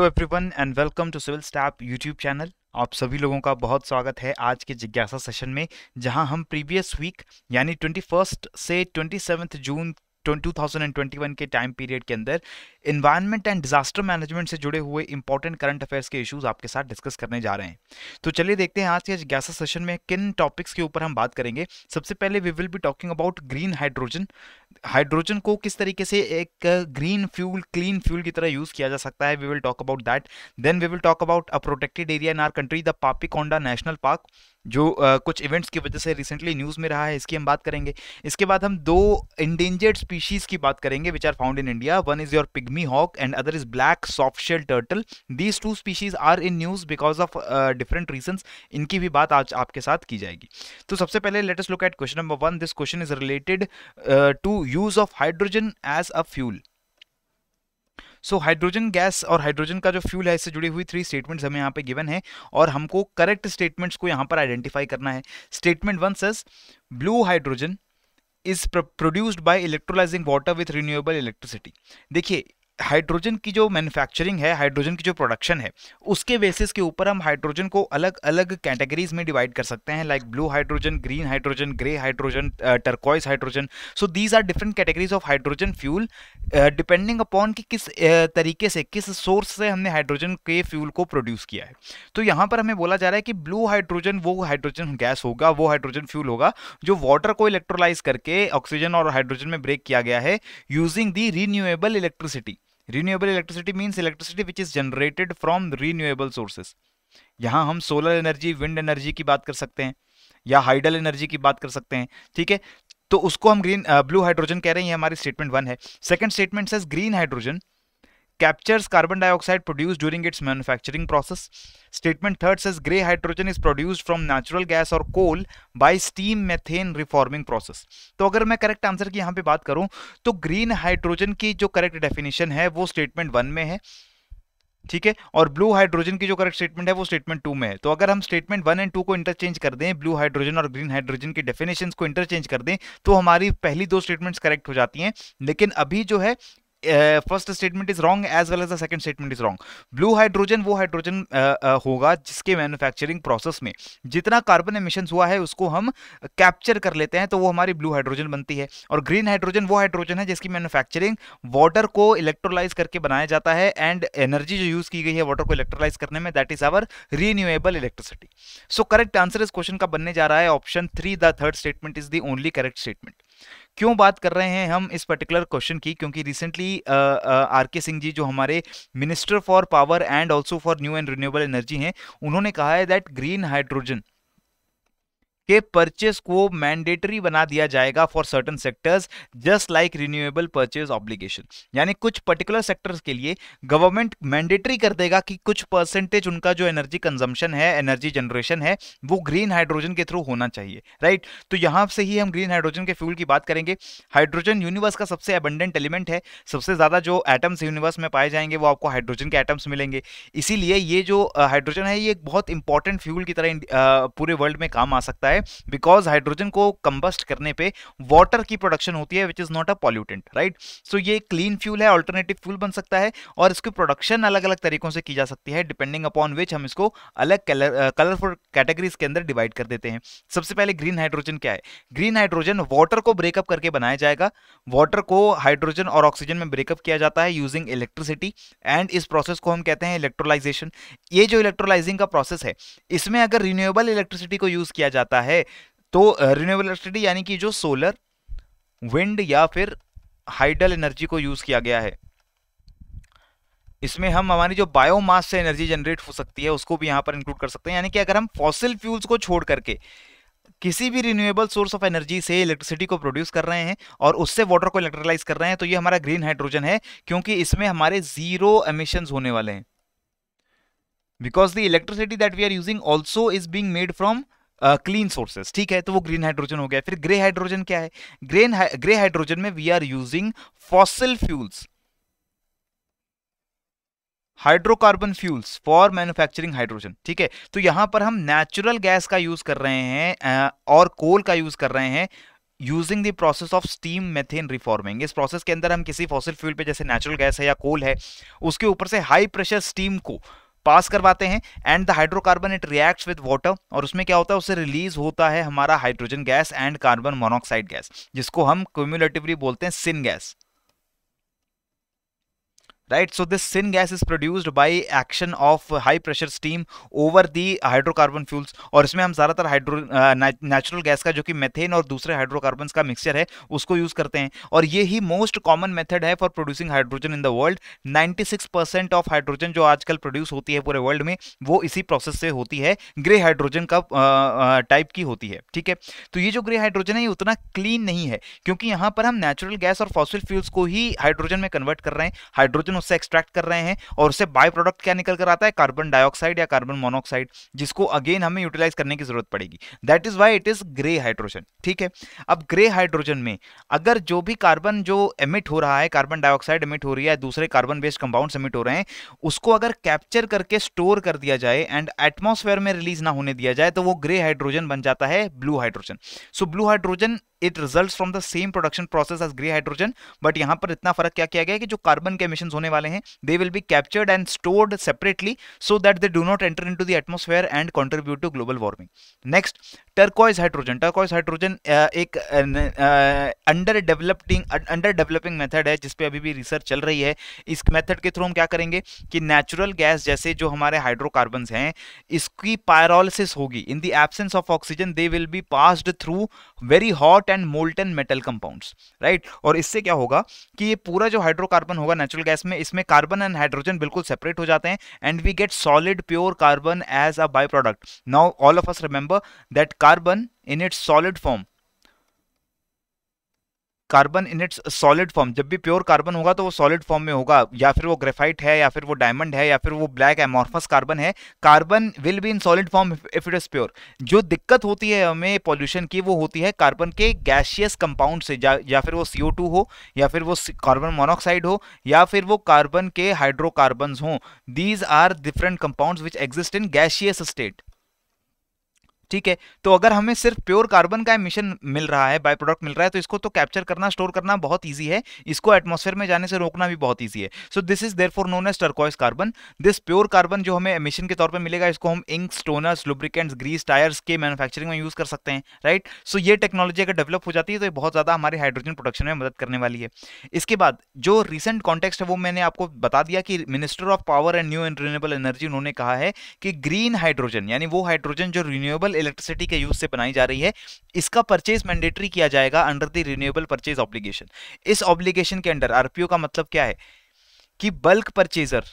Hello everyone and welcome to civil staff YouTube channel आप सभी लोगों का बहुत स्वागत है आज के जिज्ञासा सेशन में जहां हम प्रीवियस वीक यानी ट्वेंटी फर्स्ट से ट्वेंटी सेवन्थ जून 2021 के टाइम पीरियड के अंदर इन्वायरमेंट एंड डिजास्टर मैनेजमेंट से जुड़े हुए इंपॉर्टेंट करंट अफेयर्स के इश्यूज आपके साथ डिस्कस करने जा रहे हैं तो चलिए देखते हैं आज के जिज्ञासा सेशन में किन टॉपिक्स के ऊपर हम बात करेंगे सबसे पहले we will be talking about green hydrogen hydrogen को किस तरीके से एक ग्रीन फ्यूल क्लीन फ्यूल की तरह यूज किया जा सकता है we will talk about that then we will talk about a protected area in our country the Papikonda national park जो uh, कुछ इवेंट्स की वजह से रिसेंटली न्यूज़ में रहा है इसकी हम बात करेंगे इसके बाद हम दो इंडेंजर्ड स्पीशीज़ की बात करेंगे which are found in India one is your pygmy hog and other is black soft shell turtle these two species are in news because of different reason इनकी भी बात आज आपके साथ की जाएगी तो सबसे पहले latest look at question number one this question is related to use use of hydrogen as a fuel so hydrogen gas और हाइड्रोजन का जो फ्यूल है इससे जुड़ी हुई थ्री स्टेटमेंट्स हमें यहाँ पे गिवन है और हमको करेक्ट स्टेटमेंट्स को यहाँ पर आइडेंटिफाई करना है statement one says blue hydrogen is produced by electrolysing water with renewable electricity देखिए हाइड्रोजन की जो मैन्युफैक्चरिंग है हाइड्रोजन की जो प्रोडक्शन है उसके बेसिस के ऊपर हम हाइड्रोजन को अलग अलग कैटेगरीज में डिवाइड कर सकते हैं like blue hydrogen green hydrogen grey hydrogen turquoise hydrogen so these are different categories of hydrogen fuel depending upon कि किस uh, तरीके से किस सोर्स से हमने हाइड्रोजन के फ्यूल को प्रोड्यूस किया है तो यहाँ पर हमें बोला जा रहा है कि ब्लू हाइड्रोजन वो हाइड्रोजन गैस होगा वो हाइड्रोजन फ्यूल होगा जो वाटर को इलेक्ट्रोलाइज करके ऑक्सीजन और हाइड्रोजन में ब्रेक किया गया है using the renewable electricity renewable electricity means electricity which is generated from renewable sources यहाँ हम सोलर एनर्जी विंड एनर्जी की बात कर सकते हैं या हाइडल एनर्जी की बात कर सकते हैं ठीक है तो उसको हम ग्रीन ब्लू हाइड्रोजन कह रहे हैं ये हमारी स्टेटमेंट वन है second statement says green hydrogen captures carbon dioxide produce during its manufacturing process statement third says grey hydrogen is produced from natural gas और coal by steam methane reforming process तो अगर मैं correct answer की यहाँ पे बात करूँ तो ग्रीन हाइड्रोजन की जो करेक्ट डेफिनेशन है वो स्टेटमेंट वन में है ठीक है और ब्लू हाइड्रोजन की जो करेक्ट स्टेटमेंट है वो स्टेटमेंट टू में है तो अगर हम स्टेटमेंट वन एंड टू को इंटरचेंज कर दें ब्लू हाइड्रोजन और ग्रीन हाइड्रोजन की डेफिनेशन को इंटरचेंज कर दें तो हमारी पहली दो स्टेटमेंट्स करेक्ट हो जाती हैं लेकिन अभी जो है first statement is wrong as well as the second statement is wrong blue hydrogen वो हाइड्रोजन uh, uh, होगा जिसके मैन्युफैक्चरिंग प्रोसेस में जितना कार्बन एमिशन हुआ है उसको हम कैप्चर कर लेते हैं तो वो हमारी ब्लू हाइड्रोजन बनती है और ग्रीन हाइड्रोजन वो हाइड्रोजन है जिसकी मैन्युफैक्चरिंग वाटर को इलेक्ट्रोलाइज करके बनाया जाता है एंड एनर्जी जो यूज की गई है वाटर को इलेक्ट्रोलाइज करने में that is our renewable electricity so correct answer इस क्वेश्चन का बनने जा रहा है option three the third statement is the only correct statement क्यों बात कर रहे हैं हम इस पर्टिकुलर क्वेश्चन की क्योंकि रिसेंटली आर के सिंह जी जो हमारे minister for power and also for new and renewable energy हैं उन्होंने कहा है दैट ग्रीन हाइड्रोजन के परचेस को मैंडेटरी बना दिया जाएगा for certain sectors just like renewable purchase obligation यानी कुछ पर्टिकुलर सेक्टर्स के लिए गवर्नमेंट मैंडेटरी कर देगा कि कुछ परसेंटेज उनका जो एनर्जी कंजम्पशन है एनर्जी जनरेशन है वो ग्रीन हाइड्रोजन के थ्रू होना चाहिए राइट तो यहां से ही हम ग्रीन हाइड्रोजन के फ्यूल की बात करेंगे हाइड्रोजन यूनिवर्स का सबसे अबंडेंट एलिमेंट है सबसे ज़्यादा जो एटम्स यूनिवर्स में पाए जाएंगे वो आपको हाइड्रोजन के एटम्स मिलेंगे इसीलिए ये जो हाइड्रोजन है ये एक बहुत इंपॉर्टेंट फ्यूल की तरह पूरे वर्ल्ड में काम आ सकता है है बिकॉज हाइड्रोजन को कंबस्ट करने पे वाटर की प्रोडक्शन होती है which is not a pollutant right so ये क्लीन फ्यूल है ऑल्टरनेटिव फ्यूल बन सकता है और इसकी प्रोडक्शन अलग अलग तरीकों से की जा सकती है डिपेंडिंग अपॉन विच हम इसको अलग कलरफुल कैटेगरीज के अंदर डिवाइड कर देते हैं सबसे पहले ग्रीन हाइड्रोजन क्या है ग्रीन हाइड्रोजन वाटर को ब्रेकअप करके बनाया जाएगा वाटर को हाइड्रोजन और ऑक्सीजन में ब्रेकअप किया जाता है यूजिंग इलेक्ट्रिसिटी एंड इस प्रोसेस को हम कहते हैं इलेक्ट्रोलाइजेशन ये जो इलेक्ट्रोलाइजिंग का प्रोसेस है इसमें अगर रिन्यूएबल इलेक्ट्रिसिटी को यूज किया जाता है है तो रिन्यूएबल इलेक्ट्रिसिटी यानी कि जो सोलर विंड या फिर हाइडल एनर्जी को यूज़ किया गया है इसमें हम हमारी जो बायोमास से एनर्जी जनरेट हो सकती है उसको भी यहां पर इंक्लूड कर सकते हैं यानी कि अगर हम फॉसिल फ्यूल्स को छोड़ करके किसी भी रिन्यूएबल सोर्स ऑफ एनर्जी से इलेक्ट्रिसिटी को प्रोड्यूस कर रहे हैं और उससे वाटर को इलेक्ट्रोलाइज कर रहे हैं तो ये हमारा ग्रीन हाइड्रोजन है क्योंकि इसमें हमारे जीरो एमिशन होने वाले हैं because the electricity that we are using also is being made from clean sources ठीक है तो वो ग्रीन हाइड्रोजन हो गया फिर ग्रे हाइड्रोजन क्या है ग्रेन ग्रे हाइड्रोजन में we are using fossil fuels hydrocarbon fuels for manufacturing hydrogen ठीक है तो यहां पर हम नेचुरल गैस का यूज़ कर रहे हैं और कोल का यूज़ कर रहे हैं using the process of steam methane reforming इस प्रोसेस के अंदर हम किसी फॉसिल फ्यूल पे जैसे नेचुरल गैस है या कोल है उसके ऊपर से हाई प्रेशर स्टीम को पास करवाते हैं and the hydrocarbon it reacts with water और उसमें क्या होता है उससे रिलीज होता है हमारा hydrogen gas and carbon monoxide gas जिसको हम क्यूमुलेटिवली बोलते हैं syngas right so this this gas is produced by action of high pressure steam over the hydrocarbon fuels और इसमें हम ज़्यादातर हाइड्रो नेचुरल गैस का जो कि मेथेन और दूसरे हाइड्रोकार्बन का मिक्सचर है उसको यूज़ करते हैं और ये ही मोस्ट कॉमन मेथड है for producing hydrogen in the world 96 percent of hydrogen जो आजकल प्रोड्यूस होती है पूरे वर्ल्ड में वो इसी प्रोसेस से होती है ग्रे हाइड्रोजन का टाइप की होती है ठीक है तो ये जो ग्रे हाइड्रोजन है ये उतना क्लीन नहीं है क्योंकि यहां पर हम नेचुरल गैस और फॉसिल फ्यूल्स को ही हाइड्रोजन में कन्वर्ट कर रहे हैं हाइड्रोजन उससे एक्सट्रैक्ट कर रहे हैं और उससे बाय प्रोडक्ट क्या निकल कर आता है कार्बन डाइऑक्साइड या कार्बन मोनोऑक्साइड जिसको अगेन हमें यूटिलाइज करने की जरूरत पड़ेगी that is why it is grey hydrogen ठीक है अब ग्रे हाइड्रोजन में अगर जो भी कार्बन जो एमिट हो रहा है कार्बन डाइऑक्साइड एमिट हो रही है दूसरे कार्बन बेस्ड कंपाउंड एमिट हो रहे हैं उसको अगर कैप्चर करके स्टोर कर दिया जाए एंड एटमोसफेयर में रिलीज ना होने दिया जाए तो वो ग्रे हाइड्रोजन बन जाता है blue hydrogen so blue hydrogen it result from the same production process as grey hydrogen but यहां पर इतना फर्क क्या किया गया कि जो कार्बन के एमिशन होने करने वाले हैं they will be captured and stored separately so that they do not enter into the atmosphere and contribute to global warming next turquoise hydrogen turquoise hydrogen एक under developing under developing method है जिसपे अभी भी research चल रही है इस method के थ्रू हम क्या करेंगे कि नेचुरल गैस जैसे जो हमारे हाइड्रोकार्बन हैं इसकी पायरोलिसिस होगी in the absence of oxygen they will be passed through very hot and molten metal compound right और इससे क्या होगा कि ये पूरा जो हाइड्रोकार्बन होगा नेचुरल गैस में इसमें कार्बन एंड हाइड्रोजन बिल्कुल सेपरेट हो जाते हैं and we get solid pure carbon as a byproduct now all of us remember that carbon in its solid form carbon in its solid form जब भी pure carbon होगा तो वो solid form में होगा या फिर वो ग्रेफाइट है या फिर वो डायमंड है या फिर वो ब्लैक एमॉर्फस कार्बन है carbon will be in solid form if it is pure जो दिक्कत होती है हमें पॉल्यूशन की वो होती है कार्बन के गैशियस कंपाउंड से या, या फिर वो सी टू हो या फिर वो कार्बन मोनोक्साइड हो या फिर वो कार्बन के हाइड्रोकार्बन हों these are different compound which exist in gaseous state ठीक है तो अगर हमें सिर्फ प्योर कार्बन का मिशन मिल रहा है बाय प्रोडक्ट मिल रहा है तो इसको तो कैप्चर करना स्टोर करना बहुत ईजी है इसको एटमोसफेयर में जाने से रोकना भी बहुत ईजी है so this is there known as turquoise carbon this pure carbon जो हमें एमिशन के तौर पर मिलेगा इसको हम ink toners lubricants grease tyres के मैनुफैक्चरिंग में यूज कर सकते हैं राइट सो ये टेक्नोलॉजी अगर डेवलप हो जाती है तो ये बहुत ज्यादा हमारे हाइड्रोजन प्रोडक्शन में मदद करने वाली है इसके बाद जो रिसेंट कॉन्टेक्स्ट है वो मैंने आपको बता दिया कि minister of power and new and renewable energy उन्होंने कहा है कि ग्रीन हाइड्रोजन यानी वो हाइड्रोजन जो रिन्यूएबल इलेक्ट्रिसिटी के यूज से बनाई जा रही है इसका परचेज मैंडेटरी किया जाएगा under the renewable purchase obligation इस ऑब्लिगेशन के अंडर आरपीओ का मतलब क्या है कि बल्क परचेजर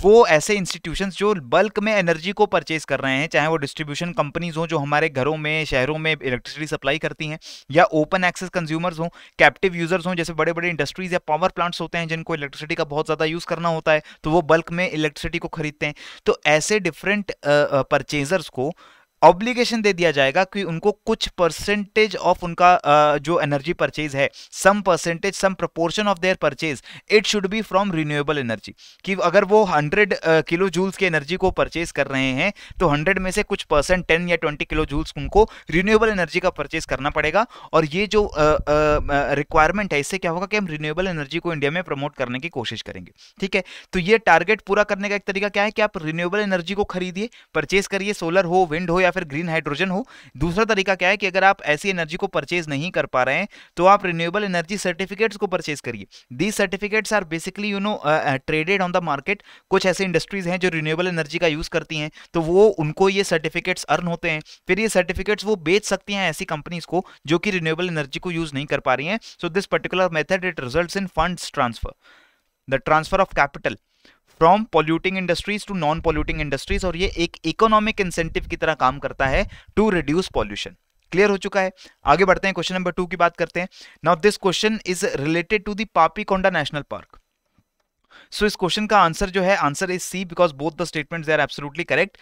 वो ऐसे इंस्टीट्यूशंस जो बल्क में एनर्जी को परचेज कर रहे हैं चाहे वो डिस्ट्रीब्यूशन कंपनीज हों जो हमारे घरों में शहरों में इलेक्ट्रिसिटी सप्लाई करती हैं या ओपन एक्सेस कंज्यूमर्स हों कैप्टिव यूजर्स हों जैसे बड़े बड़े इंडस्ट्रीज या पावर प्लांट्स होते हैं जिनको इलेक्ट्रिसिटी का बहुत ज़्यादा यूज़ करना होता है तो वो बल्क में इलेक्ट्रिसिटी को खरीदते हैं तो ऐसे डिफरेंट परचेजर्स को ऑब्लिगेशन दे दिया जाएगा कि उनको कुछ परसेंटेज ऑफ उनका जो एनर्जी परचेज है some percentage some proportion of their purchase it should be from renewable energy कि अगर वो 100 किलो जूल्स की एनर्जी को परचेज कर रहे हैं तो 100 में से कुछ परसेंट 10 या 20 किलो जूल्स उनको रिन्यूएबल एनर्जी का परचेज करना पड़ेगा और ये जो रिक्वायरमेंट है इससे क्या होगा कि हम रिन्यूएबल एनर्जी को इंडिया में प्रमोट करने की कोशिश करेंगे ठीक है तो ये टारगेट पूरा करने का एक तरीका क्या है कि आप रिन्यूएबल एनर्जी को खरीदिए परचेज करिए सोलर हो विंड हो या फिर ग्रीन हाइड्रोजन हो दूसरा तरीका क्या है कि अगर आप ऐसी एनर्जी को परचेज नहीं कर पा रहे हैं तो आप रिन्यूएबल एनर्जी सर्टिफिकेट्स को परचेज करिए these certificates are basically you know traded on the market कुछ ऐसे इंडस्ट्रीज हैं जो रिन्यूएबल एनर्जी का यूज़ करती हैं तो वो उनको ये सर्टिफिकेट्स अर्न होते हैं फिर ये सर्टिफिकेट्स वो बेच सकती हैं ऐसी कंपनीज को जो कि रिन्यूएबल एनर्जी को यूज़ नहीं कर पा रही हैं so this particular method it result in funds transfer the transfer of capital from polluting industries to non polluting industries और ये एक इकोनॉमिक इंसेंटिव की तरह काम करता है टू रिड्यूस पॉल्यूशन क्लियर हो चुका है आगे बढ़ते हैं क्वेश्चन नंबर टू की बात करते हैं now this question is related to the Papikonda national park so इस क्वेश्चन का आंसर जो है answer is C because both the statements are absolutely correct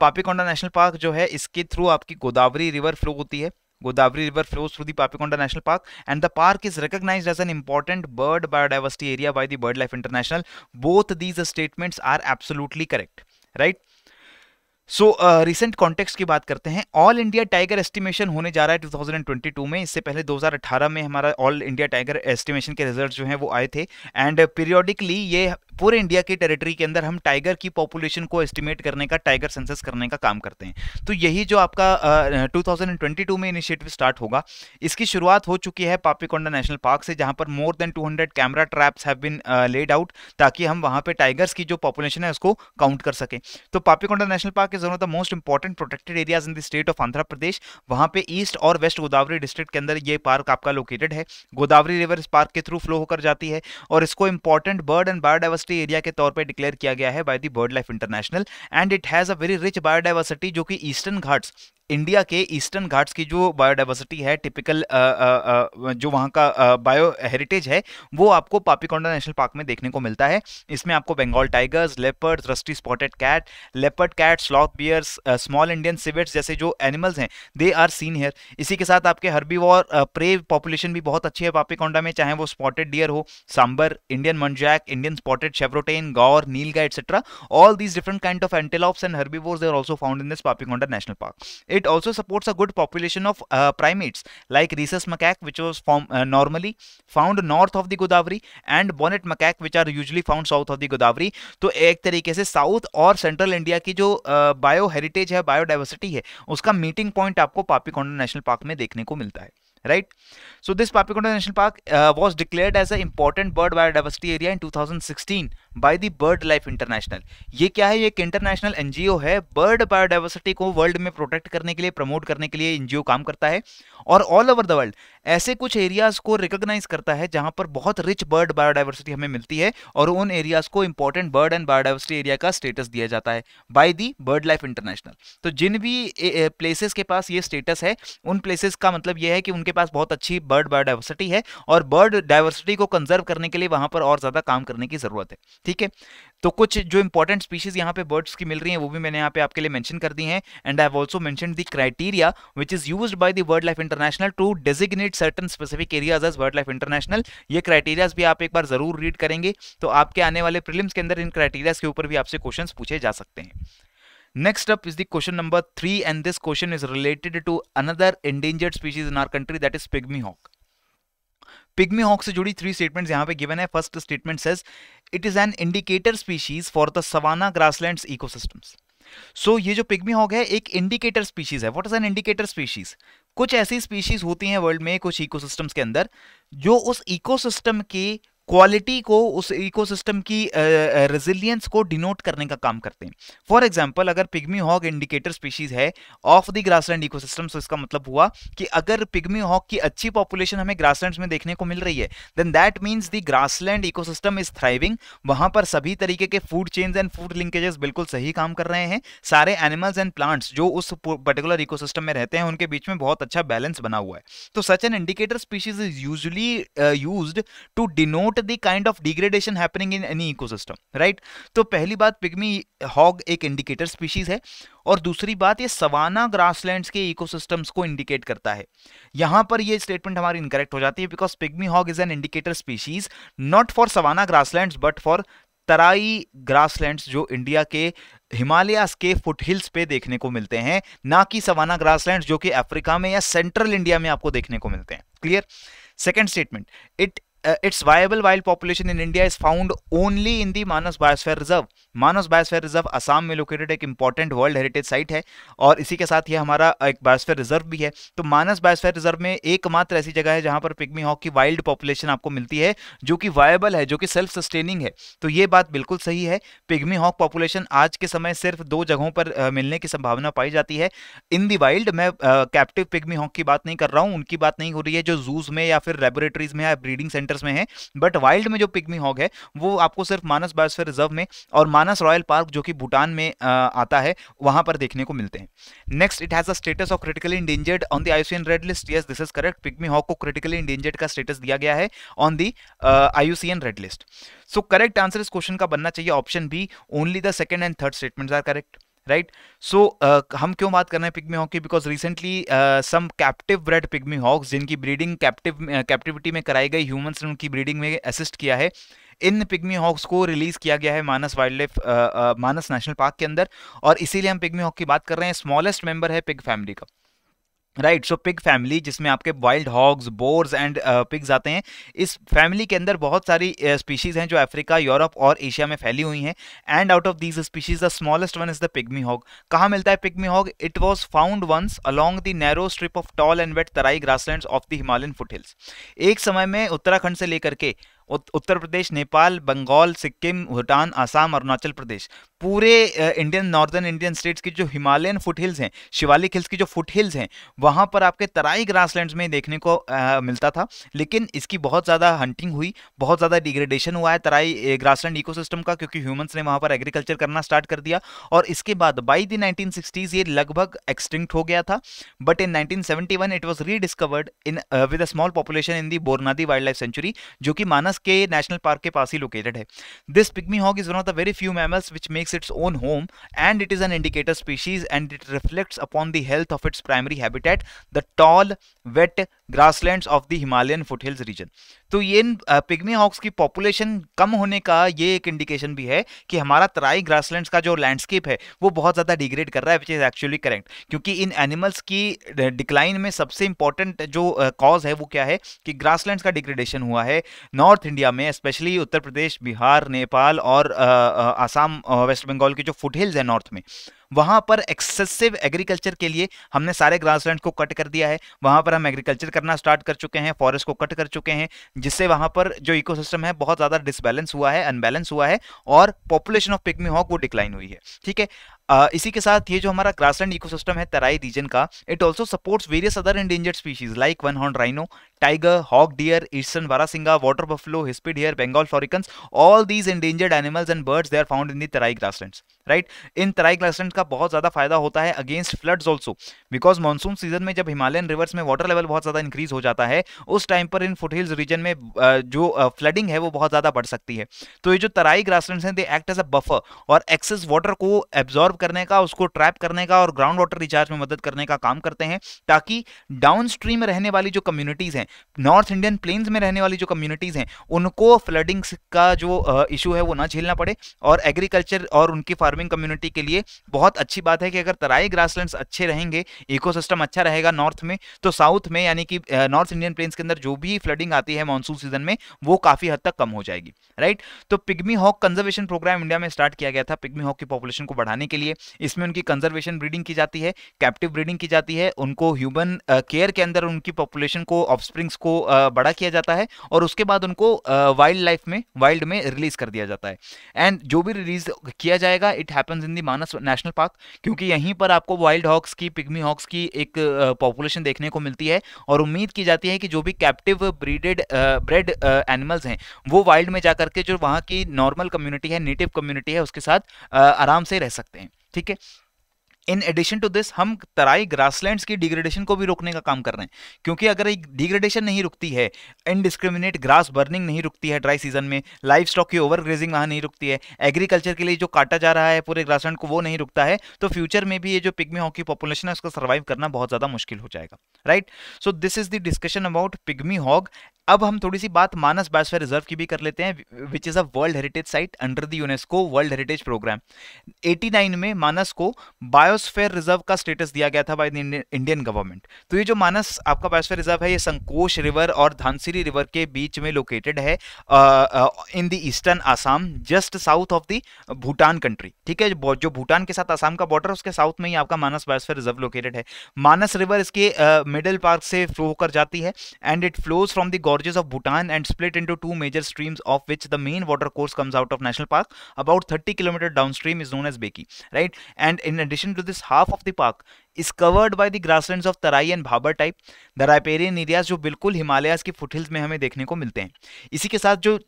Papikonda national park जो है इसके थ्रू आपकी गोदावरी रिवर फ्लो होती है Godavari River flows through the Papikonda National Park and the park is recognized as an important bird biodiversity area by the BirdLife International. Both these statements are absolutely correct. Right? So recent context की बात करते हैं all India tiger estimation होने जा रहा है 2022 में इससे पहले 2018 में हमारा ऑल इंडिया टाइगर एस्टिमेशन के रिजल्ट जो हैं वो आए थे एंड पीरियोडिकली ये पूरे इंडिया की टेरिटरी के अंदर हम टाइगर की पॉपुलेशन को एस्टिमेट करने का टाइगर सेंसस करने का काम करते हैं तो यही जो आपका टू 2022 में इनिशिएटिव स्टार्ट होगा इसकी शुरुआत हो चुकी है पापीकोंडा नेशनल पार्क से जहां पर more than 200 camera traps have been laid out ताकि हम वहां पे टाइगर्स की जो पॉपुलेशन है उसको काउंट कर सकें तो Papikonda national park is one of the most important protected areas in the state of Andhra Pradesh वहां पे ईस्ट और वेस्ट गोदावरी डिस्ट्रिक्ट के अंदर ये पार्क आपका लोकेटेड है गोदावरी रिवर इस पार्क के थ्रू फ्लो होकर जाती है और इसको important bird and biodiversity area के तौर पर डिक्लेयर किया गया है by the BirdLife International and it has a very rich biodiversity जो कि ईस्टर्न घाट्स इंडिया के ईस्टर्न घाट्स की जो बायोडाइवर्सिटी है टिपिकल आ, आ, आ, जो वहाँ का बायो uh, हेरिटेज है वो आपको पापीकोंडा नेशनल पार्क में देखने को मिलता है इसमें आपको Bengal tigers leopard rusty spotted cat leopard cat sloth bears small Indian civets जैसे जो एनिमल्स हैं दे आर सीन हेयर इसी के साथ आपके हरबी वॉर प्रे पॉपुलेशन भी बहुत अच्छी है पापीकोंडा में चाहे वो स्पॉटेड डियर हो sambar Indian muntjac Indian spotted chevrotain gaur nilgai etcetera all these different kind of antelopes and herbivores are also found in this Papikonda national park It also supports a good population of uh, primates like rhesus macaque which was form, uh, normally found north of the Godavari and bonnet macaque which are usually found south of the Godavari. तो एक तरीके से south और central India की जो bio heritage है biodiversity है उसका मीटिंग पॉइंट आपको पापीकोंडा नेशनल पार्क में देखने को मिलता है right so this papikonda national park uh, was declared as an important bird biodiversity area in 2016 by the BirdLife international ये क्या है ये एक इंटरनेशनल एनजीओ है बर्ड बायोडाइवर्सिटी को वर्ल्ड में प्रोटेक्ट करने के लिए प्रमोट करने के लिए एनजीओ काम करता है और ऑल ओवर द वर्ल्ड ऐसे कुछ एरियाज को रिकॉग्नाइज करता है जहां पर बहुत रिच बर्ड बायोडाइवर्सिटी हमें मिलती है और उन एरियाज को important bird and biodiversity area का स्टेटस दिया जाता है by the BirdLife International तो जिन भी प्लेसेस के पास ये स्टेटस है उन प्लेसेस का मतलब यह है कि उनके पास बहुत अच्छी बर्ड बायोडाइवर्सिटी है और बर्ड डाइवर्सिटी को कंजर्व करने के लिए वहां पर और ज्यादा काम करने की जरूरत है ठीक है तो कुछ जो इंपॉर्टेंट स्पीशीज यहाँ पे बर्ड्स की मिल रही हैं वो भी मैंने यहाँ पे आपके लिए मेंशन कर दी हैं and I have mention the criteria which is used by the world life international to designate certain specific areas as world life international ये क्राइटेरियाज भी आप एक बार जरूर रीड करेंगे तो आपके आने वाले प्रिलिम्स के अंदर इन क्राइटेरियाज के ऊपर भी आपसे क्वेश्चन पूछे जा सकते हैं next up is the question number three and this question is related to another endangered species in our country that is pygmy hog pygmy hog से जुड़ी थ्री स्टेटमेंट्स यहाँ पे गिवन है first statement says it is an indicator species for the savanna grassland ecosystems so ये जो pygmy hog है एक indicator species है what is an indicator species कुछ ऐसी स्पीशीज होती हैं वर्ल्ड में कुछ इकोसिस्टम्स के अंदर जो उस इकोसिस्टम के क्वालिटी को उस इकोसिस्टम की रेजिलियंस को डिनोट करने का काम करते हैं फॉर एग्जांपल अगर पिग्मी हॉक इंडिकेटर स्पीशीज है of the grassland ecosystem so इसका मतलब हुआ कि अगर पिग्मी हॉक की अच्छी पॉपुलेशन हमें ग्रासलैंड्स में देखने को मिल रही है then that means the grassland ecosystem is thriving वहां पर सभी तरीके के food chains and food linkages बिल्कुल सही काम कर रहे हैं सारे एनिमल्स एंड प्लांट्स जो उस पर्टिकुलर इकोसिस्टम में रहते हैं उनके बीच में बहुत अच्छा बैलेंस बना हुआ है तो such an indicator species is usually use to denote note the kind of degradation happening in any ecosystem right तो पहली बात पिग्मी हॉग एक इंडिकेटर स्पीशीज है और दूसरी बात ये सवाना ग्रासलैंड्स के इकोसिस्टम्स को इंडिकेट करता है यहां पर ये स्टेटमेंट हमारी इनकरेक्ट हो जाती है because pygmy hog is an indicator species not for savanna grasslands but for Terai grasslands जो इंडिया के हिमालयस के फुटहिल्स पे देखने को मिलते हैं ना कि सवाना ग्रासलैंड्स जो कि अफ्रीका में या सेंट्रल इंडिया में आपको देखने को मिलते हैं clear second statement it uh, its viable wild population in India is found only in the Manas Biosphere Reserve. Manas biosphere reserve Assam में लोकेटेड एक इंपॉर्टेंट वर्ल्ड हेरिटेज साइट है और इसी के साथ ये हमारा uh, एक बायोस्फेयर रिजर्व भी है तो मानस बायोस्फेयर रिजर्व में एकमात्र ऐसी जगह है जहां पर पिग्मी हॉक की वाइल्ड पॉपुलेशन आपको मिलती है जो कि वायबल है जो कि सेल्फ सस्टेनिंग है तो ये बात बिल्कुल सही है पिग्मी हॉक पॉपुलेशन आज के समय सिर्फ दो जगहों पर uh, मिलने की संभावना पाई जाती है इन दी वाइल्ड मैं कैप्टिव पिग्मी हॉक की बात नहीं कर रहा हूँ उनकी बात नहीं हो रही है जो जूज में या फिर लेबोरेटरीज में या ब्रीडिंग सेंटर सेंटर्स में है बट वाइल्ड में जो पिग्मी हॉग है वो आपको सिर्फ मानस बायोस्फीयर रिजर्व में और मानस रॉयल पार्क जो कि भूटान में आता है वहां पर देखने को मिलते हैं next it has a status of critically endangered on the IUCN red list yes this is correct pygmy hog को क्रिटिकली इंडेंजर्ड का स्टेटस दिया गया है on the IUCN red list so correct answer इस क्वेश्चन का बनना चाहिए option B only the second and third statements are correct right right? So so, uh, हम क्यों बात कर रहे हैं पिग्मी हॉक की because recently some captive bred pygmy hogs जिनकी ब्रीडिंग कैप्टिव कैप्टिविटी में कराई गई ह्यूमंस ने उनकी ब्रीडिंग में असिस्ट किया है इन पिग्मी हॉक्स को रिलीज किया गया है Manas wildlife Manas national park के अंदर और इसीलिए हम पिग्मी हॉक की बात कर रहे हैं स्मॉलेस्ट मेंबर है पिग फैमिली का राइट सो पिग फैमिली जिसमें आपके wild hogs boars and pigs आते हैं इस फैमिली के अंदर बहुत सारी स्पीशीज़ uh, हैं जो अफ्रीका यूरोप और एशिया में फैली हुई हैं and out of these species the smallest one is the pygmy hog कहाँ मिलता है pygmy hog it was found once along the narrow strip of tall and wet Terai grassland of the Himalayan foothills एक समय में उत्तराखंड से लेकर के उत्तर प्रदेश नेपाल बंगाल सिक्किम भूटान आसाम अरुणाचल प्रदेश पूरे इंडियन नॉर्दर्न इंडियन स्टेट्स की जो हिमालयन फुट हिल्स हैं शिवालिक हिल्स की जो फुट हिल्स हैं वहाँ पर आपके तराई ग्रासलैंड्स में देखने को आ, मिलता था लेकिन इसकी बहुत ज़्यादा हंटिंग हुई बहुत ज़्यादा डिग्रेडेशन हुआ है तराई ग्रासलैंड इकोसिस्टम का क्योंकि ह्यूमंस ने वहाँ पर एग्रीकल्चर करना स्टार्ट कर दिया और इसके बाद बाई दी नाइनटीन ये लगभग एक्सटिंक्ट हो गया था but in nineteen it was rediscovered in with a small population in the Bornadi wildlife sanctuary जो कि मानस के नेशनल पार्क के पास ही लोकेटेड है this pygmy hog is one of the very few mammals which makes its own home and it is an indicator species and it reflects upon the health of its primary habitat the tall wet grasslands of the Himalayan foothills region तो ये इन pygmy hogs की population कम होने का ये एक indication भी है कि हमारा तराई ग्रासलैंड्स का जो लैंडस्केप है वो बहुत ज़्यादा डिग्रेड कर रहा है विच इज़ एक्चुअली करेक्ट क्योंकि इन एनिमल्स की डिक्लाइन में सबसे इंपॉर्टेंट जो कॉज है वो क्या है कि ग्रासलैंड्स का डिग्रेडेशन हुआ है नॉर्थ इंडिया में स्पेशली उत्तर प्रदेश बिहार नेपाल और आसाम वेस्ट बंगाल की जो फुट हिल्स है नॉर्थ में वहाँ पर एक्सेसिव एग्रीकल्चर के लिए हमने सारे ग्रास लैंड को कट कर दिया है वहाँ पर हम एग्रीकल्चर करना स्टार्ट कर चुके हैं फॉरेस्ट को कट कर चुके हैं जिससे वहाँ पर जो इकोसिस्टम है बहुत ज़्यादा डिसबैलेंस हुआ है अनबैलेंस हुआ है और पॉपुलेशन ऑफ पिकमी हॉक वो डिक्लाइन हुई है ठीक है इसी के साथ ये जो हमारा ग्रासलैंड इकोसिस्टम है तराई रीजन का it also supports various other endangered species like one horn rhino tiger hog deer eastern barasingha water buffalo hispid deer Bengal florican all these endangered animals and birds they are found in the Terai grasslands right इन Terai grassland का बहुत ज़्यादा फायदा होता है against floods also because monsoon season में जब Himalayan rivers में वाटर लेवल बहुत ज़्यादा इंक्रीज हो जाता है उस टाइम पर इन फुटहिल्स रीजन में जो फ्लडिंग है वो बहुत ज़्यादा बढ़ सकती है तो ये जो तराई ग्रासलैंड्स हैं they act as a buffer और एक्सेस वाटर को एब्जॉर्ब ऑब्जर्व करने का उसको ट्रैप करने का और ग्राउंड वाटर रिचार्ज में मदद करने का काम करते हैं ताकि डाउन स्ट्रीम रहने वाली जो कम्युनिटीज़ हैं नॉर्थ इंडियन प्लेन्स में रहने वाली जो कम्युनिटीज़ हैं उनको फ्लडिंग्स का जो इशू है वो ना झेलना पड़े और एग्रीकल्चर और उनकी फार्मिंग कम्युनिटी के लिए बहुत अच्छी बात है कि अगर तराई ग्रास अच्छे रहेंगे इकोसिस्टम अच्छा रहेगा नॉर्थ में तो साउथ में यानी कि नॉर्थ इंडियन प्लेन्स के अंदर जो भी फ्लडिंग आती है मानसून सीजन में वो काफ़ी हद तक कम हो जाएगी राइट तो pygmy hog conservation programme India में स्टार्ट किया गया था पिग्मी हॉक की पॉपुलेशन को बढ़ाने के लिए लिए इसमें उनकी कंजर्वेशन ब्रीडिंग की जाती है कैप्टिव ब्रीडिंग की जाती है उनको ह्यूमन केयर के अंदर उनकी पॉपुलेशन को ऑफस्प्रिंग्स को बड़ा किया जाता है और उसके बाद उनको वाइल्ड लाइफ में वाइल्ड में रिलीज कर दिया जाता है एंड जो भी रिलीज किया जाएगा it happens in the Manas national park क्योंकि यहीं पर आपको वाइल्ड हॉक्स की पिग्मी हॉक्स की एक पॉपुलेशन देखने को मिलती है और उम्मीद की जाती है कि जो भी कैप्टिव ब्रीडेड ब्रेड एनिमल्स हैं वो वाइल्ड में जाकर के जो वहाँ की नॉर्मल कम्युनिटी है नेटिव कम्युनिटी है उसके साथ आराम से रह सकते हैं ठीक है इन एडिशन टू दिस हम तराई ग्रासलैंड्स की डिग्रेडेशन को भी रोकने का काम कर रहे हैं क्योंकि अगर डिग्रेडेशन नहीं रुकती है इनडिस्क्रिमिनेट ग्रास बर्निंग नहीं रुकती है ड्राई सीजन में लाइफ स्टॉक की ओवर ग्रेजिंग वहाँ नहीं रुकती है एग्रीकल्चर के लिए जो काटा जा रहा है पूरे ग्रासलैंड को वो नहीं रुकता है तो फ्यूचर में भी ये जो पिग्मी हॉकी पॉपुलेशन है उसको सर्वाइव करना बहुत ज़्यादा मुश्किल हो जाएगा right so this is the discussion about pygmy hog अब हम थोड़ी सी बात मानस बायोस्फीयर रिजर्व की भी कर लेते हैं which is a world heritage site under the UNESCO world heritage programme 89 में मानस को बायो बायोस्फेयर रिजर्व का स्टेटस दिया गया था बाय इंडियन गवर्नमेंट तो ये जो मानस आपका बायोस्फेयर रिजर्व है ये संकोश रिवर और धानसिरी रिवर के बीच में लोकेटेड है in the eastern Assam just south of the Bhutan country ठीक है जो भूटान के साथ आसाम का बॉर्डर उसके साउथ में ही आपका मानस बायोस्फेयर रिजर्व लोकेटेड है मानस रिवर इसके मिडल uh, पार्क से फ्लो होकर जाती है and it flows from the gorges of Bhutan and split into two major streams of which the main water course comes out of national park about thirty kilometre down stream is known as Beki right and in addition to into this half of the park is covered by the grasslands of Terai and Bhabar type the riparian areas जो बिल्कुल हिमालयाज की foothills में हमें देखने को मिलते हैं इसी के साथ जो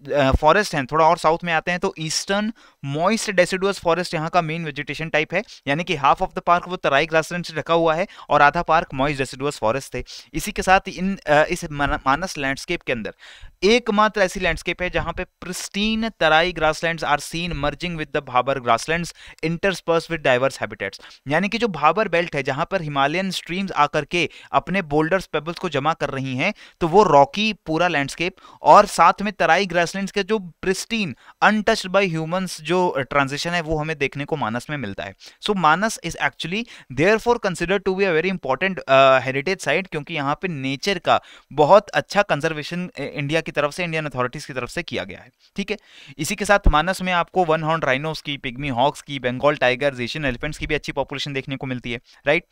फॉरेस्ट हैं थोड़ा और साउथ में आते हैं तो ईस्टर्न मॉइस्ट डेसिडुअस फॉरेस्ट यहाँ का मेन वेजिटेशन टाइप है यानी कि हाफ ऑफ द पार्क वो तराई ग्रासलैंड से ढका हुआ है और आधा पार्क मॉइस्ट डेसिडुअस फॉरेस्ट थे इसी के साथ इन इस मानस लैंडस्केप के अंदर एकमात्र ऐसी लैंडस्केप है जहाँ पे pristine Terai grasslands are seen merging with the Bhabar grasslands intersperse with diverse habitats यानी कि जो भाबर बेल्ट है जहां पर हिमालयन स्ट्रीम्स आकर के अपने बोल्डर्स पेबल्स को जमा कर रही हैं तो वो रॉकी पूरा लैंडस्केप और साथ में तराई ग्रासलैंड्स के जो प्रिस्टीन अनटच्ड बाय ह्यूमंस जो ट्रांजिशन है वो हमें देखने को मानस में मिलता है so so, Manas is actually therefore consider to be a very important heritage site क्योंकि यहाँ पे नेचर का बहुत अच्छा कंजर्वेशन इंडिया की तरफ से इंडियन अथॉरिटीज की तरफ से किया गया है ठीक है इसी के साथ मानस में आपको वन हॉर्न राइनोस की पिग्मी हॉक्स की बंगाल टाइगर्स एशियन एलिफेंट्स की भी अच्छी पॉपुलेशन देखने को मिलती है राइट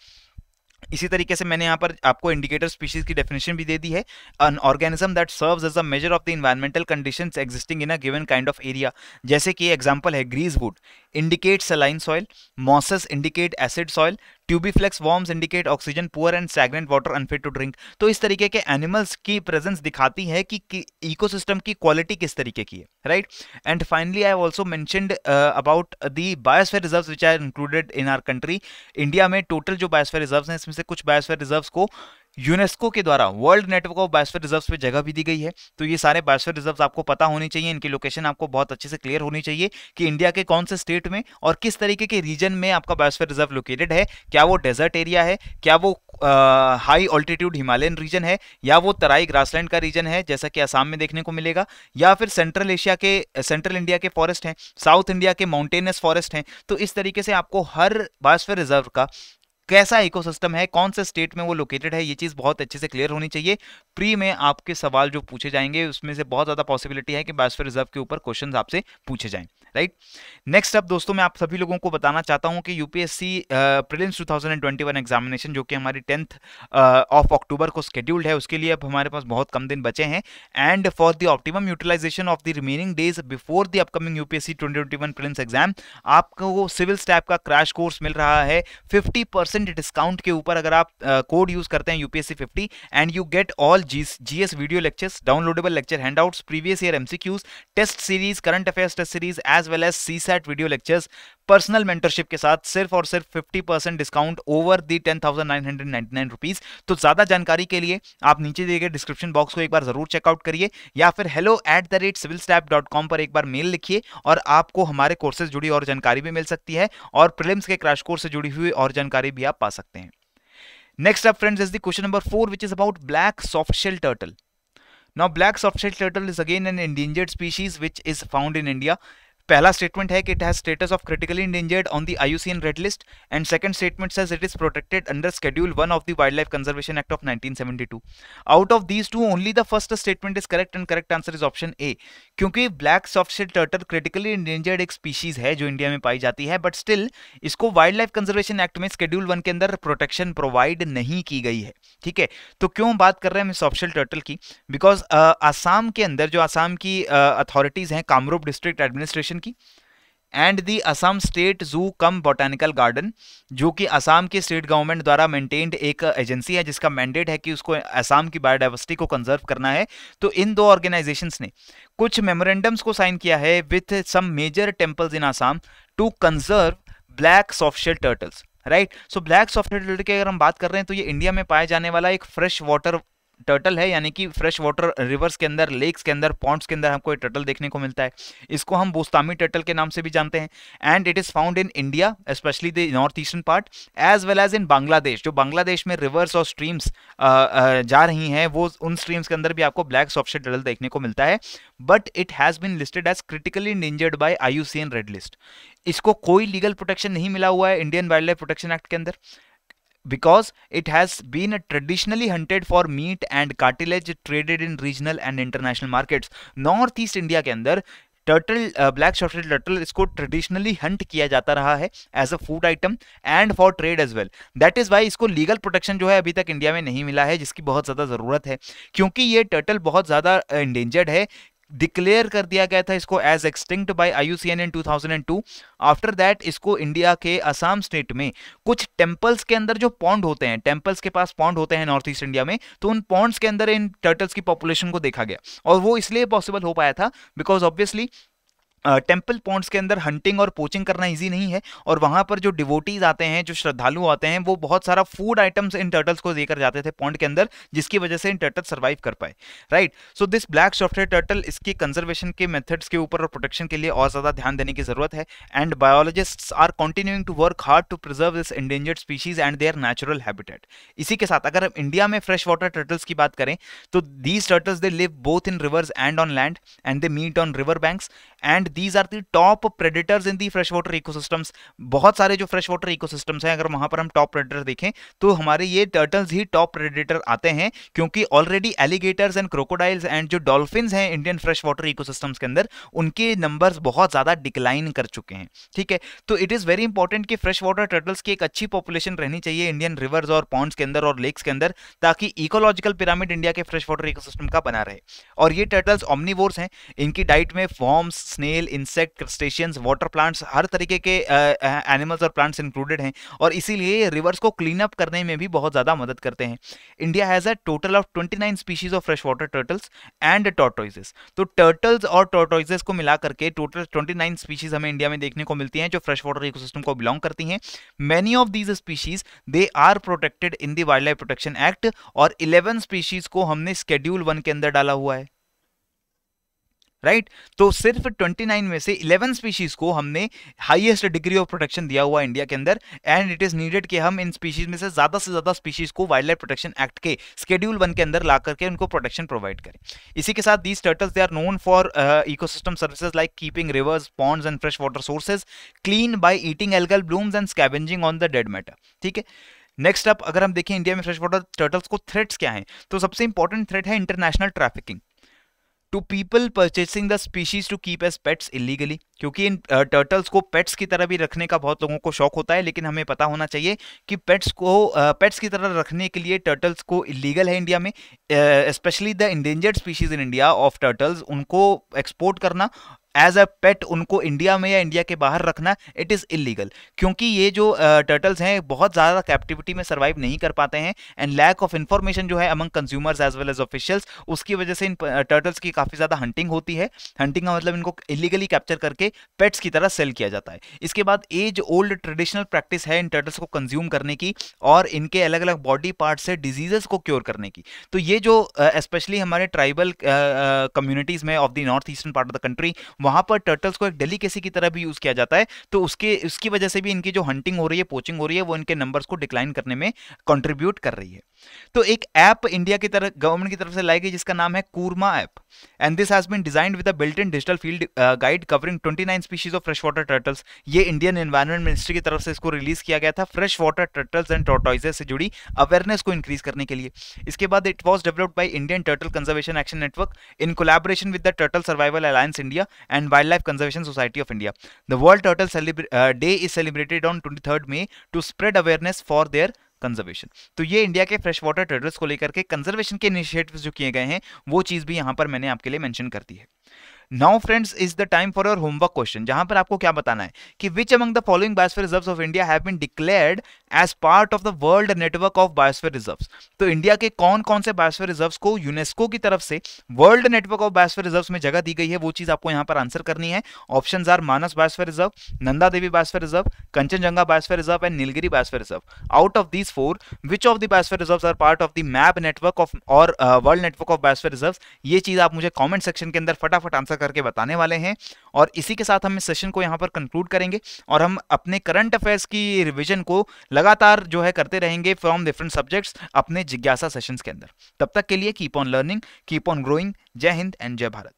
इसी तरीके से मैंने यहाँ पर आपको इंडिकेटर स्पीशीज की डेफिनेशन भी दे दी है an organism that serves as a major of the environmental conditions existing in a given kind of area जैसे कि एग्जांपल है greasewood indicates saline soil, mosses indicate acid soil, tubifex worms indicate oxygen poor and stagnant water unfit to drink तो इस तरीके के animals की presence दिखाती है कि इकोसिस्टम की क्वालिटी किस तरीके की है right and finally I also mentioned about the biosphere reserve which are included in our country India में टोटल जो बायोस्फेयर रिजर्व हैं इसमें से कुछ बायोस्फेयर रिजर्व को यूनेस्को के द्वारा world network of biosphere reserves पे जगह भी दी गई है तो ये सारे बायोस्फीयर रिजर्व्स आपको पता होने चाहिए इनकी लोकेशन आपको बहुत अच्छे से क्लियर होनी चाहिए कि इंडिया के कौन से स्टेट में और किस तरीके के रीजन में आपका बायोस्फीयर रिजर्व लोकेटेड है क्या वो डेजर्ट एरिया है क्या वो हाई ऑल्टीट्यूड हिमालयन रीजन है या वो तराई ग्रासलैंड का रीजन है जैसा कि आसाम में देखने को मिलेगा या फिर सेंट्रल एशिया के सेंट्रल इंडिया के फॉरेस्ट हैं साउथ इंडिया के माउंटेनस फॉरेस्ट हैं तो इस तरीके से आपको हर बायोस्फीयर रिजर्व का कैसा इकोसिस्टम है कौन से स्टेट में वो लोकेटेड है ये चीज़ बहुत अच्छे से क्लियर होनी चाहिए प्री में आपके सवाल जो पूछे जाएंगे उसमें से बहुत ज़्यादा पॉसिबिलिटी है कि बायोस्फीयर रिजर्व के ऊपर क्वेश्चन आपसे पूछे जाएँ राइट नेक्स्ट अब दोस्तों मैं आप सभी लोगों को बताना चाहता हूं कि यूपीएससी प्रिलिम्स 2021 एग्जामिनेशन जो कि हमारी टेंथ ऑफ अक्टूबर को स्केड्यूल्ड है उसके लिए अब हमारे पास बहुत कम दिन बचे हैं and for the optimum utilization of the remaining days before the upcoming UPSC twenty prelims exam आपको सिविल स्टैप का क्रैश कोर्स मिल रहा है फिफ्टी डिस्काउंट के ऊपर अगर आप कोड uh, यूज करते हैं UPSC fifty and you get all the video lectures downloadable lecture hand previous year MCQs test series current affair test series as as well as C SAT video lectures personal mentorship के साथ सिर्फ और सिर्फ 50 percent discount over the ten thousand तो ज्यादा जानकारी के लिए आप नीचे दिए गए डिस्क्रिप्शन बॉक्स को एक बार जरूर चेकआउट करिए या फिर hello at the rate civil tap dot com पर एक बार मेल लिखिए और आपको हमारे कोर्सेज जुड़ी और जानकारी भी मिल सकती है और प्रिलिम्स के क्रैश कोर्स से जुड़ी हुई और जानकारी भी आप पा सकते हैं next up friends is the question number four which is about black soft shell turtle now black soft shell turtle is again an endangered species which is found in India पहला स्टेटमेंट है कि it has status of critically endangered on the IUCN red list and second statement says it is protected under schedule one of the wild life conservation act of 1972 out of these two only the first statement is correct and correct answer is option A क्योंकि black softshell turtle critically endangered एक species है जो India में पाई जाती है but still इसको wild life conservation act में शेड्यूल वन के अंदर प्रोटेक्शन प्रोवाइड नहीं की गई है ठीक है तो क्यों बात कर रहे हैं सॉफ्टशेल टर्टल की बिकॉज uh, आसाम के अंदर जो आसाम की अथॉरिटीज uh, हैं कामरूप डिस्ट्रिक्ट एडमिनिस्ट्रेशन एक्सप्लोरेशन की and the Assam state zoo cum botanical garden जो कि असम के स्टेट गवर्नमेंट द्वारा मेंटेन्ड एक एजेंसी है जिसका मैंडेट है कि उसको असम की बायोडाइवर्सिटी को कंजर्व करना है तो इन दो ऑर्गेनाइजेशंस ने कुछ मेमोरेंडम्स को साइन किया है with some major temples in Assam to conserve black softshell turtles right so black software की अगर हम बात कर रहे हैं तो ये इंडिया में पाया जाने वाला एक फ्रेश वाटर टर्टल है यानी कि फ्रेश वाटर रिवर्स के अंदर लेक्स के अंदर पॉन्ड्स के अंदर हमको ये टर्टल देखने को मिलता है इसको हम बोस्तामी टर्टल के नाम से भी जानते हैं and it is found in India specially the north eastern part as well as in Bangladesh जो बांग्लादेश में रिवर्स और स्ट्रीम्स जा रही हैं वो उन स्ट्रीम्स के अंदर भी आपको ब्लैक सॉफ्ट टर्टल देखने को मिलता है but it has been listed as critically injured by I red list इसको कोई लीगल प्रोटेक्शन नहीं मिला हुआ है Indian wild life protection act के अंदर because it has been traditionally hunted for meat and cartilage traded in regional and international markets north east India के अंदर टर्टल ब्लैक शॉर्टेड टर्टल इसको ट्रेडिशनली हंट किया जाता रहा है as a food item and for trade as well that is why इसको legal protection जो है अभी तक इंडिया में नहीं मिला है जिसकी बहुत ज़्यादा ज़रूरत है क्योंकि ये टर्टल बहुत ज़्यादा इंडेंजर्ड uh, है डिक्लेयर कर दिया गया था इसको एज एक्सटिंक्ट बाय आईयूसीएन इन 2002 आफ्टर दैट इसको इंडिया के असम स्टेट में कुछ टेम्पल्स के अंदर जो पॉन्ड होते हैं टेम्पल्स के पास पॉन्ड होते हैं नॉर्थ ईस्ट इंडिया में तो उन पॉन्ड्स के अंदर इन टर्टल्स की पॉपुलेशन को देखा गया और वो इसलिए पॉसिबल हो पाया था बिकॉज ऑब्वियसली टेम्पल पॉन्ड्स के अंदर हंटिंग और पोचिंग करना इजी नहीं है और वहाँ पर जो डिवोटीज आते हैं जो श्रद्धालु आते हैं वो बहुत सारा फूड आइटम्स इन टर्टल्स को देकर जाते थे पॉन्ड के अंदर जिसकी वजह से इन टर्टल सर्वाइव कर पाए right so this black software turtle इसके कंजर्वेशन के मेथड्स के ऊपर और प्रोटेक्शन के लिए और ज़्यादा ध्यान देने की जरूरत है and biologist are continuing to work hard to preserve this endangered species and their natural habitat इसी के साथ अगर हम इंडिया में फ्रेश वाटर टर्टल्स की बात करें तो these turtles they live both in rivers and on land and they meet on river banks and these are the top predators in the fresh water ecosystems बहुत सारे जो fresh water ecosystems हैं अगर वहां पर हम टॉप प्रेडिटर देखें तो हमारे ये टर्टल्स ही टॉप प्रेडिटर आते हैं क्योंकि already alligators and crocodiles and जो डॉल्फिन हैं इंडियन फ्रेश वाटर इकोसिस्टम्स के अंदर उनके नंबर्स बहुत ज़्यादा डिक्लाइन कर चुके हैं ठीक है तो इट इज़ वेरी इंपॉर्टेंट कि फ्रेश वाटर टर्टल्स की एक अच्छी पॉपुलेशन रहनी चाहिए इंडियन रिवर्स और पॉन्ड्स के अंदर और लेक्स के अंदर ताकि इकोलॉजिकल पिरामिड इंडिया के फ्रेश वाटर इकोसिस्टम का बना रहे और ये टर्टल्स ऑमनीवोर्स हैं इनकी डाइट में forms snail insect crustaceans water plants हर तरीके के एनिमल्स और प्लांट्स इंक्लूडेड हैं और इसीलिए रिवर्स को क्लीन अप करने में भी बहुत ज़्यादा मदद करते हैं India has a total of nine species of fresh water turtles and tortoises तो टर्टल्स और टोटोइजेस को मिला करके टोटल ट्वेंटी नाइन स्पीशीज हमें इंडिया में देखने को मिलती हैं जो फ्रेश वाटर इकोसिस्टम को बिलोंग करती हैं many of these species they are protected in the wild life protection act और इलेवन स्पीशीज को हमने स्केड्यूल वन के अंदर डाला हुआ है राइट right? तो सिर्फ 29 में से 11 स्पीशीज को हमने हाईएस्ट डिग्री ऑफ प्रोटेक्शन दिया हुआ इंडिया के अंदर एंड इट इज नीडेड कि हम इन स्पीशीज में से ज्यादा से ज्यादा स्पीशीज को वाइल्ड लाइफ प्रोटेक्शन एक्ट के स्केड्यूल वन के अंदर ला करके उनको प्रोटेक्शन प्रोवाइड करें इसी के साथ these turtles they are known for ecosystem services like keeping rivers ponds and fresh water sources clean by eating algal blooms and scavenging on the dead matter ठीक है नेक्स्ट अप अगर हम देखें India में फ्रेश वाटर टर्टल्स को threats क्या हैं तो सबसे इंपॉर्टेंट थ्रेट है international trafficking to people purchasing the species to keep as pets illegally क्योंकि इन टर्टल्स को पेट्स की तरह भी रखने का बहुत लोगों को शौक होता है लेकिन हमें पता होना चाहिए कि पेट्स को पेट्स की तरह रखने के लिए टर्टल्स को इलीगल है इंडिया में specially the endangered species in India of turtles उनको एक्सपोर्ट करना एज अ पेट उनको इंडिया में या इंडिया के बाहर रखना इट इज़ इलीगल क्योंकि ये जो टर्टल्स uh, हैं बहुत ज़्यादा कैप्टिविटी में सर्वाइव नहीं कर पाते हैं एंड लैक ऑफ इन्फॉर्मेशन जो है among consumers as well as officials उसकी वजह से इन टर्टल्स की काफ़ी ज़्यादा हंटिंग होती है हंटिंग का मतलब इनको इलीगली कैप्चर करके पेट्स की तरह सेल किया जाता है इसके बाद एज ओल्ड ट्रेडिशनल प्रैक्टिस है इन टर्टल्स को कंज्यूम करने की और इनके अलग अलग बॉडी पार्ट से डिजीजेस को क्योर करने की तो ये जो स्पेशली uh, हमारे ट्राइबल कम्युनिटीज़ uh, में of the north eastern part of the country वहां पर टर्टल्स को एक डेलीकेसी की तरह भी यूज किया जाता है तो उसके उसकी वजह से भी इनकी जो हंटिंग हो रही है पोचिंग हो रही है वो इनके नंबर्स को डिक्लाइन करने में कंट्रीब्यूट कर रही है तो एक ऐप इंडिया की तरफ गवर्नमेंट की तरफ से लाई गई जिसका नाम है Kurma app and this has been designed with a built in digital field guide covering 29 species of fresh water turtles ये इंडियन एनवायरमेंट मिनिस्ट्री की तरफ से इसको रिलीज किया गया था fresh water turtles and tortoises से जुड़ी अवेयरनेस को इंक्रीज करने के लिए इसके बाद it was developed by Indian turtle conservation action network in collaboration with the turtle survival alliance India and wild life conservation society of India the world Turtle day is celebrated on twenty third May to spread awareness for their conservation तो ये India के fresh water turtles को लेकर के conservation के initiative जो किए गए हैं वो चीज़ भी यहाँ पर मैंने आपके लिए मैंशन कर दी है now friends is the time for your homework question जहां पर आपको क्या बताना है कि which among the following biosphere reserves of India have been declared as part of the world network of biosphere reserves तो इंडिया के कौन कौन से बायोस्फीयर रिजर्व्स को यूनेस्को की तरफ से world network of biosphere reserves में जगह दी गई है वो चीज आपको यहाँ पर आंसर करनी है option are Manas biosphere reserve Nanda Devi biosphere reserve Kanchenjunga biosphere reserve and Nilgiri biosphere reserve out of these four which of the biosphere reserves are part of the map network of और world network of biosphere reserves ये चीज आप मुझे comment section के अंदर फटाफट answer करके बताने वाले हैं और इसी के साथ हम इस सेशन को यहाँ पर कंक्लूड करेंगे और हम अपने करंट अफेयर्स की रिविजन को लग लगातार जो है करते रहेंगे फ्रॉम डिफरेंट सब्जेक्ट्स अपने जिज्ञासा सेशंस के अंदर तब तक के लिए keep on learning keep on growing जय हिंद एंड जय भारत